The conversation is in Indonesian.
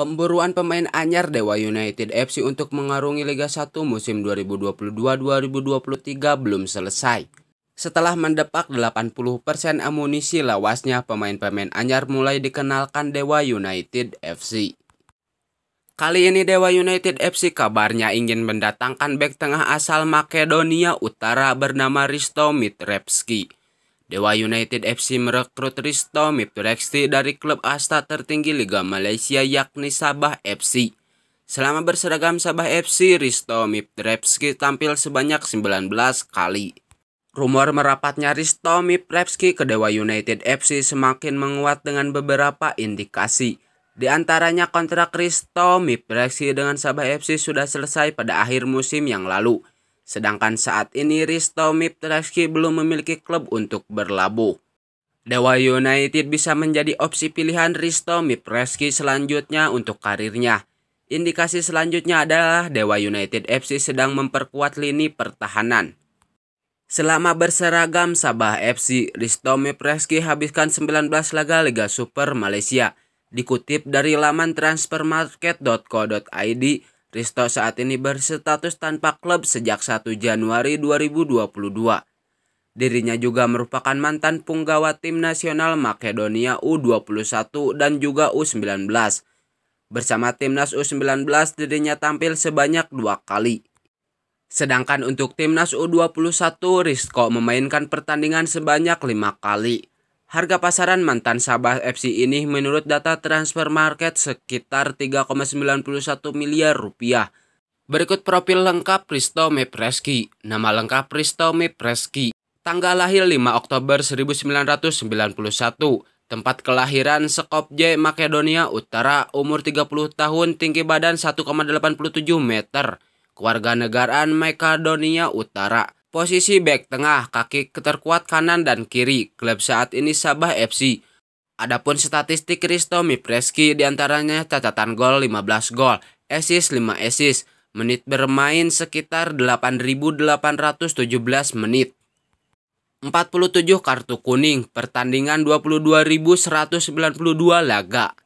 Pemburuan pemain anyar Dewa United FC untuk mengarungi Liga 1 musim 2022-2023 belum selesai. Setelah mendepak 80% amunisi lawasnya, pemain-pemain anyar mulai dikenalkan Dewa United FC. Kali ini Dewa United FC kabarnya ingin mendatangkan bek tengah asal Makedonia Utara bernama Risto Mitrepski. Dewa United FC merekrut Risto Mipulexti dari klub asta tertinggi Liga Malaysia yakni Sabah FC. Selama berseragam Sabah FC, Risto Miprepski tampil sebanyak 19 kali. Rumor merapatnya Risto Miprepski ke Dewa United FC semakin menguat dengan beberapa indikasi. Di antaranya kontrak Risto Miprepski dengan Sabah FC sudah selesai pada akhir musim yang lalu. Sedangkan saat ini Risto Mipteleski belum memiliki klub untuk berlabuh. Dewa United bisa menjadi opsi pilihan Risto Mipreski selanjutnya untuk karirnya. Indikasi selanjutnya adalah Dewa United FC sedang memperkuat lini pertahanan. Selama berseragam Sabah FC, Risto Mipreski habiskan 19 laga Liga Super Malaysia. Dikutip dari laman transfermarket.co.id, Risto saat ini berstatus tanpa klub sejak 1 Januari 2022. Dirinya juga merupakan mantan punggawa tim nasional Makedonia U21 dan juga U19. Bersama timnas U19 dirinya tampil sebanyak dua kali. Sedangkan untuk timnas U21 Risto memainkan pertandingan sebanyak lima kali. Harga pasaran mantan Sabah FC ini menurut data transfer market sekitar 3,91 miliar rupiah. Berikut profil lengkap Risto Mepreski. Nama lengkap Risto Mepreski. Tanggal lahir 5 Oktober 1991. Tempat kelahiran Skopje, Makedonia Utara. Umur 30 tahun, tinggi badan 1,87 meter. Keluarga negaraan Makedonia Utara Posisi back tengah, kaki terkuat kanan dan kiri, klub saat ini Sabah FC. Adapun statistik Risto Mipreski diantaranya catatan gol 15 gol, assist 5 assist, menit bermain sekitar 8.817 menit. 47 kartu kuning, pertandingan 22.192 laga.